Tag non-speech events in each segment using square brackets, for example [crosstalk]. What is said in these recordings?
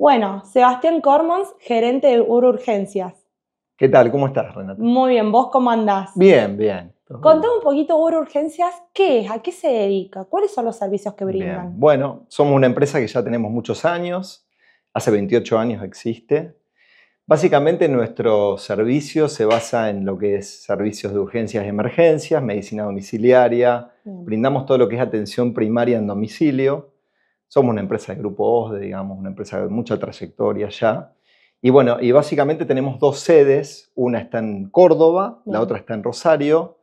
Bueno, Sebastián Cormons, gerente de Urgencias. ¿Qué tal? ¿Cómo estás, Renata? Muy bien, ¿vos cómo andás? Bien, bien. Contame un poquito, Urgencias. ¿qué es? ¿A qué se dedica? ¿Cuáles son los servicios que brindan? Bueno, somos una empresa que ya tenemos muchos años, hace 28 años existe. Básicamente nuestro servicio se basa en lo que es servicios de urgencias y emergencias, medicina domiciliaria, brindamos todo lo que es atención primaria en domicilio, somos una empresa de grupo OSDE, digamos, una empresa de mucha trayectoria ya. Y bueno, y básicamente tenemos dos sedes, una está en Córdoba, la otra está en Rosario.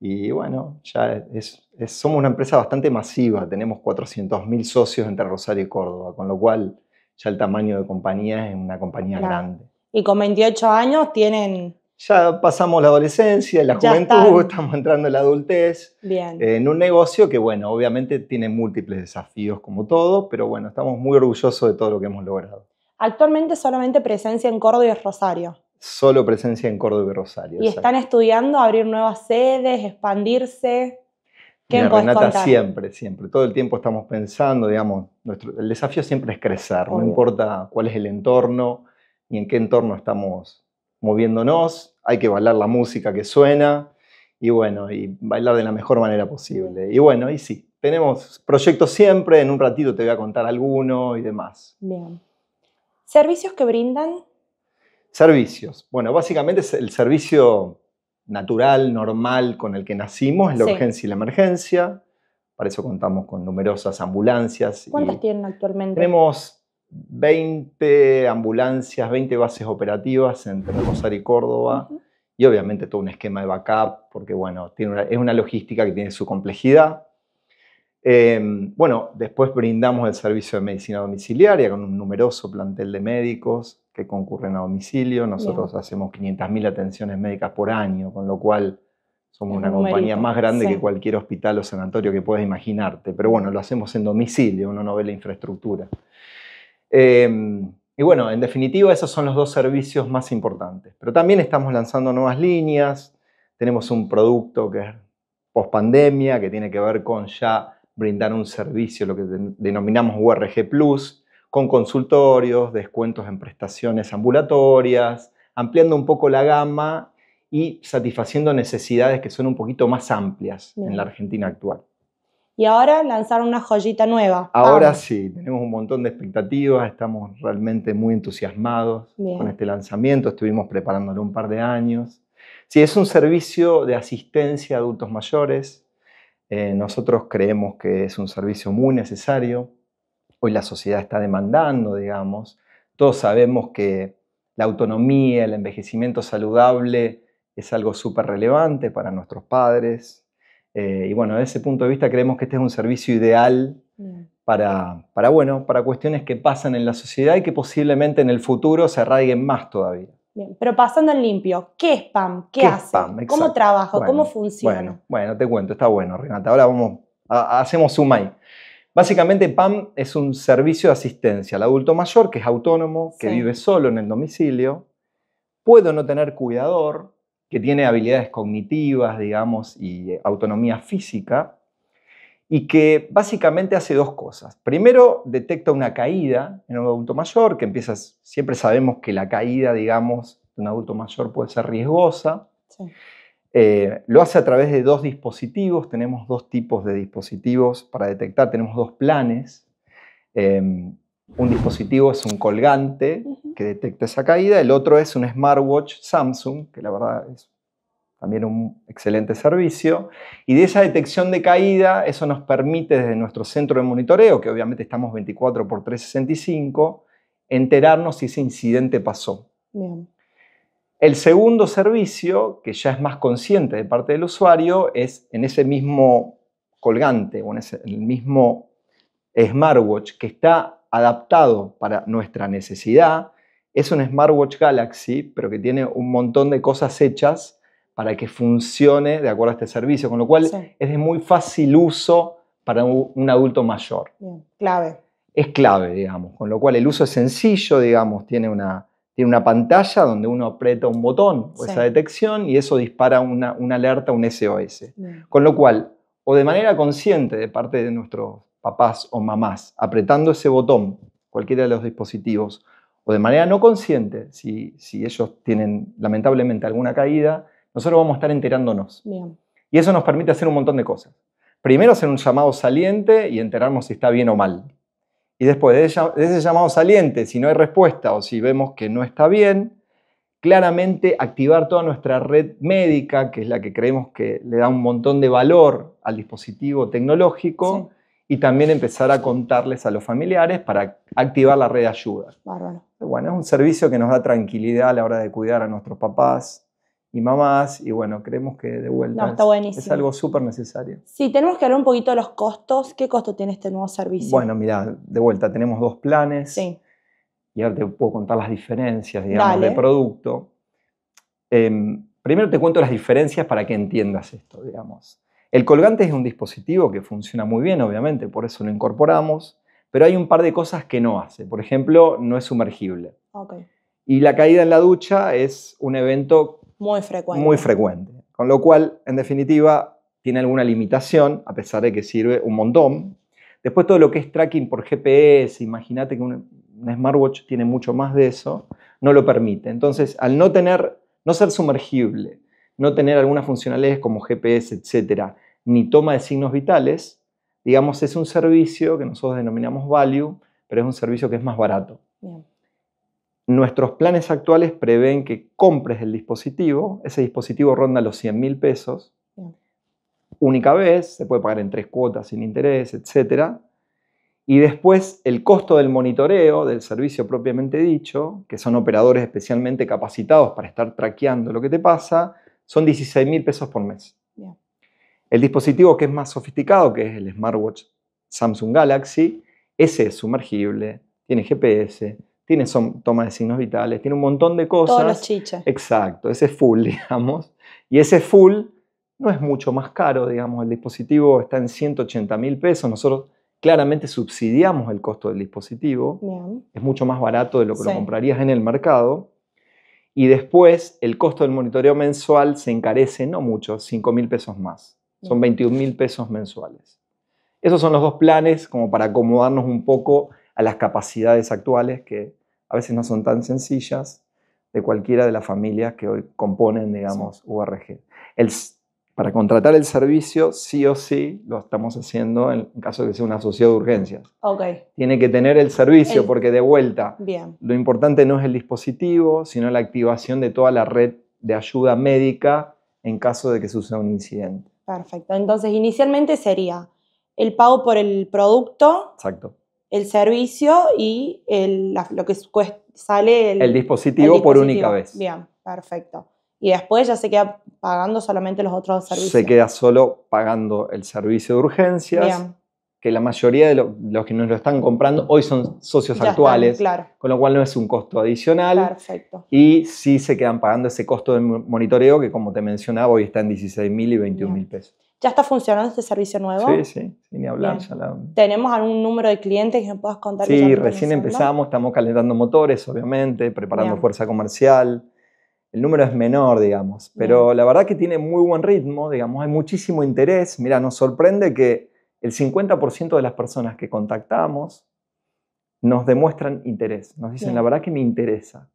Y bueno, ya es, somos una empresa bastante masiva, tenemos 400.000 socios entre Rosario y Córdoba, con lo cual ya el tamaño de compañía es una compañía grande. Y con 28 años tienen ya pasamos la adolescencia, la juventud, [laughs] estamos entrando en la adultez, Bien. Eh, en un negocio que, bueno, obviamente tiene múltiples desafíos como todo, pero bueno, estamos muy orgullosos de todo lo que hemos logrado. Actualmente solamente presencia en Córdoba y Rosario. Solo presencia en Córdoba y Rosario. ¿Y están estudiando abrir nuevas sedes, expandirse? ¿Qué Renata, siempre, siempre. Todo el tiempo estamos pensando, digamos, nuestro, el desafío siempre es crecer, no importa cuál es el entorno ni en qué entorno estamos moviéndonos, hay que bailar la música que suena y bueno, y bailar de la mejor manera posible. Y bueno, y sí, tenemos proyectos siempre, en un ratito te voy a contar alguno y demás. Bien. ¿Servicios que brindan? Servicios. Bueno, básicamente es el servicio natural, normal, con el que nacimos, es la urgencia y la emergencia. Para eso contamos con numerosas ambulancias. ¿Cuántas tienen actualmente? Tenemos 20 ambulancias, 20 bases operativas entre Rosario y Córdoba. Y obviamente todo un esquema de backup, porque bueno, tiene es una logística que tiene su complejidad. Em, bueno, después brindamos el servicio de medicina domiciliaria con un numeroso plantel de médicos que concurren a domicilio. Nosotros hacemos 500.000 atenciones médicas por año, con lo cual somos una compañía más grande que cualquier hospital o sanatorio que puedas imaginarte. Pero bueno, lo hacemos en domicilio, uno no ve la infraestructura. Em, y bueno, en definitiva, esos son los dos servicios más importantes. Pero también estamos lanzando nuevas líneas, tenemos un producto que es post pandemia, que tiene que ver con ya brindar un servicio, lo que denominamos URG Plus, con consultorios, descuentos en prestaciones ambulatorias, ampliando un poco la gama y satisfaciendo necesidades que son un poquito más amplias en la Argentina actual y ahora lanzaron una joyita nueva. Ahora sí, tenemos un montón de expectativas, estamos realmente muy entusiasmados con este lanzamiento, estuvimos preparándolo un par de años. Sí, es un servicio de asistencia a adultos mayores. Eh, nosotros creemos que es un servicio muy necesario. Hoy la sociedad está demandando, digamos. Todos sabemos que la autonomía, el envejecimiento saludable es algo súper relevante para nuestros padres, eh, y bueno, desde ese punto de vista creemos que este es un servicio ideal para, bueno, para cuestiones que pasan en la sociedad y que posiblemente en el futuro se arraiguen más todavía. Bien, pero pasando en limpio, ¿qué es PAM? ¿Qué, hace? ¿Cómo trabaja? ¿Cómo funciona? Bueno, te cuento, está bueno, Renata. Ahora vamos, hacemos un ahí. Básicamente, PAM es un servicio de asistencia al adulto mayor que es autónomo, que vive solo en el domicilio. Puedo no tener cuidador, que tiene habilidades cognitivas, digamos, y eh, autonomía física, y que básicamente hace dos cosas. Primero, detecta una caída en un adulto mayor, que empieza, siempre sabemos que la caída, digamos, de un adulto mayor puede ser riesgosa. Eh, lo hace a través de dos dispositivos, tenemos dos tipos de dispositivos para detectar, tenemos dos planes. Em, un dispositivo es un colgante, que detecta esa caída. El otro es un smartwatch Samsung, que la verdad es también un excelente servicio. Y de esa detección de caída, eso nos permite desde nuestro centro de monitoreo, que obviamente estamos 24 por 365, enterarnos si ese incidente pasó. El segundo servicio, que ya es más consciente de parte del usuario, es en ese mismo colgante o en, ese, el mismo smartwatch que está adaptado para nuestra necesidad, es un smartwatch Galaxy, pero que tiene un montón de cosas hechas para que funcione de acuerdo a este servicio, con lo cual es de muy fácil uso para un adulto mayor. clave. Es clave, digamos, con lo cual el uso es sencillo, digamos, tiene una, tiene una pantalla donde uno aprieta un botón o esa detección y eso dispara una, alerta, un SOS. Con lo cual, o de manera consciente de parte de nuestros papás o mamás, apretando ese botón, cualquiera de los dispositivos, o de manera no consciente, si, ellos tienen lamentablemente alguna caída, nosotros vamos a estar enterándonos. Y eso nos permite hacer un montón de cosas. Primero hacer un llamado saliente y enterarnos si está bien o mal. Y después de ese llamado saliente, si no hay respuesta o si vemos que no está bien, claramente activar toda nuestra red médica, que es la que creemos que le da un montón de valor al dispositivo tecnológico, y también empezar a contarles a los familiares para activar la red de ayuda. Bárbaro. Bueno, es un servicio que nos da tranquilidad a la hora de cuidar a nuestros papás y mamás y bueno, creemos que de vuelta es, algo súper necesario. Sí, tenemos que hablar un poquito de los costos. ¿Qué costo tiene este nuevo servicio? Bueno, mira, de vuelta tenemos dos planes. Sí. Y ahora te puedo contar las diferencias, digamos, de producto. Em, primero te cuento las diferencias para que entiendas esto, digamos. El colgante es un dispositivo que funciona muy bien, obviamente, por eso lo incorporamos, pero hay un par de cosas que no hace. Por ejemplo, no es sumergible. Y la caída en la ducha es un evento muy frecuente. muy frecuente. Con lo cual, en definitiva, tiene alguna limitación, a pesar de que sirve un montón. Después todo lo que es tracking por GPS, imagínate que un, smartwatch tiene mucho más de eso, no lo permite. Entonces, al no tener, no ser sumergible, no tener algunas funcionalidades como GPS, etcétera, ni toma de signos vitales, digamos, es un servicio que nosotros denominamos value, pero es un servicio que es más barato. Nuestros planes actuales prevén que compres el dispositivo, ese dispositivo ronda los 100 mil pesos, única vez, se puede pagar en tres cuotas sin interés, etcétera, y después el costo del monitoreo del servicio propiamente dicho, que son operadores especialmente capacitados para estar traqueando lo que te pasa, son 16 mil pesos por mes. El dispositivo que es más sofisticado, que es el smartwatch Samsung Galaxy, ese es sumergible, tiene GPS, tiene toma de signos vitales, tiene un montón de cosas. Todas las chichas. Exacto, ese es full, [laughs] digamos. Y ese full no es mucho más caro, digamos, el dispositivo está en 180 mil pesos, nosotros claramente subsidiamos el costo del dispositivo, es mucho más barato de lo que lo comprarías en el mercado y después el costo del monitoreo mensual se encarece, no mucho, 5 mil pesos más. Son 21 mil pesos mensuales. Esos son los dos planes como para acomodarnos un poco a las capacidades actuales que a veces no son tan sencillas de cualquiera de las familias que hoy componen, digamos, URG para contratar el servicio, sí o sí lo estamos haciendo en caso de que sea una sociedad de urgencias. Okay. Tiene que tener el servicio porque de vuelta, Bien. lo importante no es el dispositivo, sino la activación de toda la red de ayuda médica en caso de que suceda un incidente. Perfecto. Entonces, inicialmente sería el pago por el producto, Exacto. el servicio y lo que sale el dispositivo por única vez. Bien, perfecto y después ya se queda pagando solamente los otros servicios. Se queda solo pagando el servicio de urgencias, que la mayoría de los que nos lo están comprando hoy son socios actuales, claro. con lo cual no es un costo adicional. Perfecto. Y sí se quedan pagando ese costo de monitoreo que como te mencionaba hoy está en 16 mil y 21 mil pesos. ¿Ya está funcionando este servicio nuevo? Sí, sí, sin hablar. ¿Tenemos algún número de clientes que nos puedas contar? Sí, recién empezamos, estamos calentando motores, obviamente, preparando fuerza comercial el número es menor, digamos, pero la verdad que tiene muy buen ritmo, digamos, hay muchísimo interés. Mira, nos sorprende que el 50% de las personas que contactamos nos demuestran interés, nos dicen, la verdad que me interesa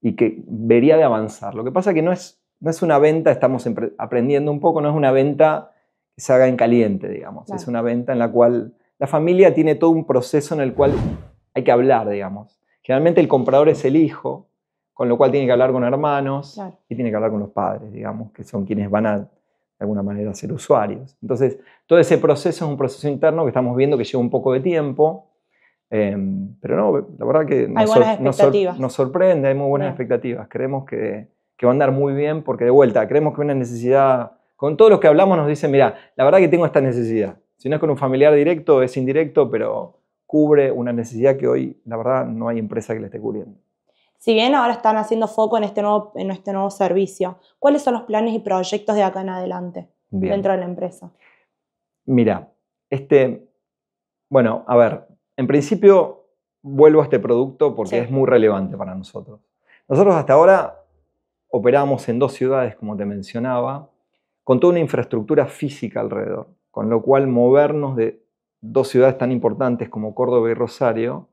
y que vería de avanzar. Lo que pasa que no es, no es una venta, estamos aprendiendo un poco, no es una venta que se haga en caliente, digamos, es una venta en la cual la familia tiene todo un proceso en el cual hay que hablar, digamos. Generalmente el comprador es el hijo, con lo cual tiene que hablar con hermanos y tiene que hablar con los padres, digamos, que son quienes van a, de alguna manera, ser usuarios. Entonces, todo ese proceso es un proceso interno que estamos viendo que lleva un poco de tiempo, em, pero no, la verdad que nos, sorprende, hay muy buenas expectativas, creemos que, que va a andar muy bien porque de vuelta, creemos que una necesidad, con todos los que hablamos nos dicen, mira, la verdad que tengo esta necesidad, si no es con un familiar directo, es indirecto, pero cubre una necesidad que hoy, la verdad, no hay empresa que le esté cubriendo. Si bien ahora están haciendo foco en este nuevo, en este nuevo servicio, ¿cuáles son los planes y proyectos de acá en adelante dentro de la empresa? Mira, este, bueno, a ver, en principio vuelvo a este producto porque es muy relevante para nosotros. Nosotros hasta ahora operamos en dos ciudades, como te mencionaba, con toda una infraestructura física alrededor, con lo cual movernos de dos ciudades tan importantes como Córdoba y Rosario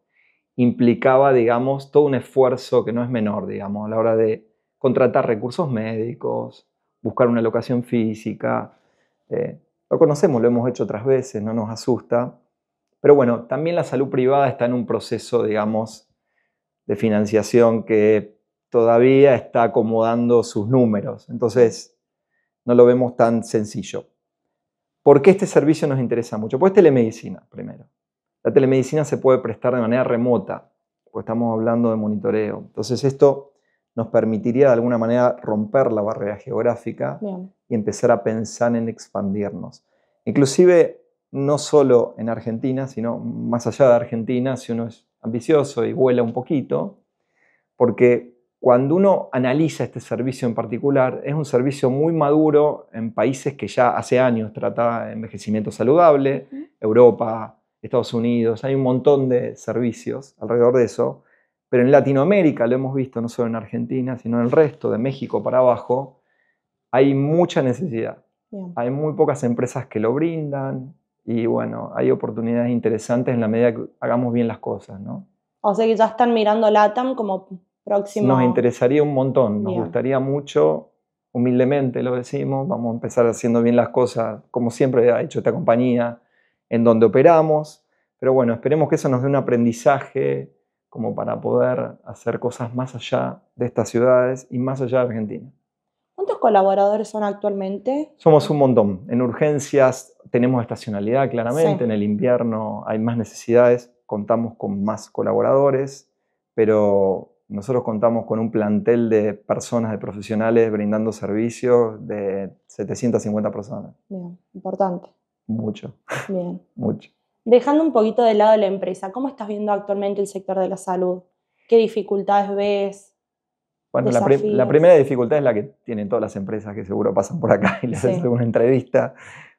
implicaba, digamos, todo un esfuerzo que no es menor, digamos, a la hora de contratar recursos médicos, buscar una locación física. Eh, lo conocemos, lo hemos hecho otras veces, no nos asusta. Pero bueno, también la salud privada está en un proceso, digamos, de financiación que todavía está acomodando sus números. Entonces, no lo vemos tan sencillo. ¿Por qué este servicio nos interesa mucho? Pues telemedicina, primero. La telemedicina se puede prestar de manera remota, porque estamos hablando de monitoreo. Entonces esto nos permitiría de alguna manera romper la barrera geográfica y empezar a pensar en expandirnos. Inclusive no solo en Argentina, sino más allá de Argentina, si uno es ambicioso y vuela un poquito, porque cuando uno analiza este servicio en particular, es un servicio muy maduro en países que ya hace años trata envejecimiento saludable, Europa, Estados Unidos, hay un montón de servicios alrededor de eso, pero en Latinoamérica, lo hemos visto no solo en Argentina, sino en el resto, de México para abajo, hay mucha necesidad. Hay muy pocas empresas que lo brindan y bueno, hay oportunidades interesantes en la medida que hagamos bien las cosas, ¿no? O sea que ya están mirando LATAM como próximo. Nos interesaría un montón, nos gustaría mucho, humildemente lo decimos, vamos a empezar haciendo bien las cosas, como siempre ha hecho esta compañía, en donde operamos, pero bueno, esperemos que eso nos dé un aprendizaje como para poder hacer cosas más allá de estas ciudades y más allá de Argentina. ¿Cuántos colaboradores son actualmente? Somos un montón. En urgencias tenemos estacionalidad, claramente. En el invierno hay más necesidades, contamos con más colaboradores, pero nosotros contamos con un plantel de personas, de profesionales brindando servicios de 750 personas. Bien, importante. Mucho. Bien. Mucho. Dejando un poquito de lado la empresa, ¿cómo estás viendo actualmente el sector de la salud? ¿Qué dificultades ves? Bueno, la, primera dificultad es la que tienen todas las empresas que seguro pasan por acá y les hacen una entrevista.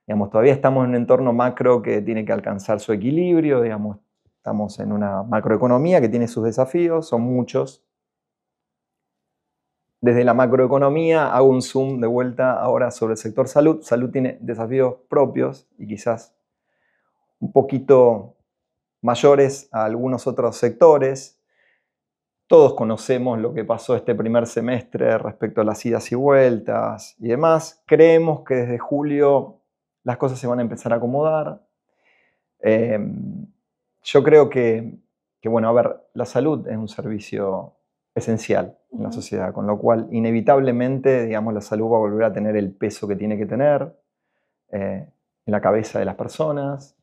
Digamos, todavía estamos en un entorno macro que tiene que alcanzar su equilibrio, digamos, estamos en una macroeconomía que tiene sus desafíos, son muchos, desde la macroeconomía hago un zoom de vuelta ahora sobre el sector salud. Salud tiene desafíos propios y quizás un poquito mayores a algunos otros sectores. Todos conocemos lo que pasó este primer semestre respecto a las idas y vueltas y demás. Creemos que desde julio las cosas se van a empezar a acomodar. Eh, yo creo que, que, bueno, a ver, la salud es un servicio esencial en la sociedad, con lo cual inevitablemente, digamos, la salud va a volver a tener el peso que tiene que tener eh, en la cabeza de las personas,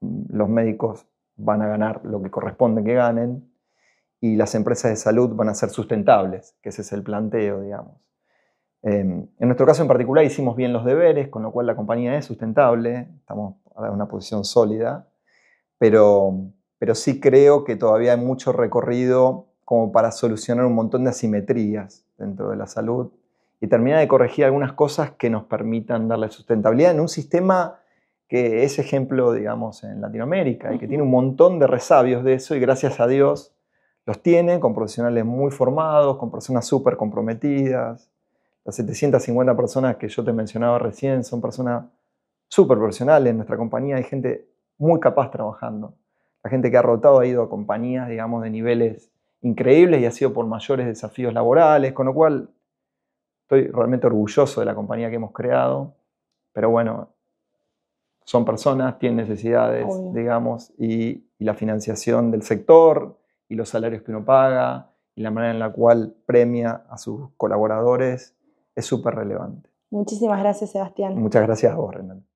mm, los médicos van a ganar lo que corresponde que ganen y las empresas de salud van a ser sustentables, que ese es el planteo, digamos. Em, en nuestro caso en particular hicimos bien los deberes, con lo cual la compañía es sustentable, estamos en una posición sólida, pero, pero sí creo que todavía hay mucho recorrido como para solucionar un montón de asimetrías dentro de la salud y terminar de corregir algunas cosas que nos permitan darle sustentabilidad en un sistema que es ejemplo, digamos, en Latinoamérica y que tiene un montón de resabios de eso y gracias a Dios los tiene con profesionales muy formados, con personas súper comprometidas. Las 750 personas que yo te mencionaba recién son personas súper profesionales en nuestra compañía, hay gente muy capaz trabajando. La gente que ha rotado ha ido a compañías, digamos, de niveles increíbles y ha sido por mayores desafíos laborales, con lo cual estoy realmente orgulloso de la compañía que hemos creado, pero bueno, son personas, tienen necesidades, digamos, y, y, la financiación del sector y los salarios que uno paga y la manera en la cual premia a sus colaboradores es súper relevante. Muchísimas gracias, Sebastián. Muchas gracias a vos, Renan.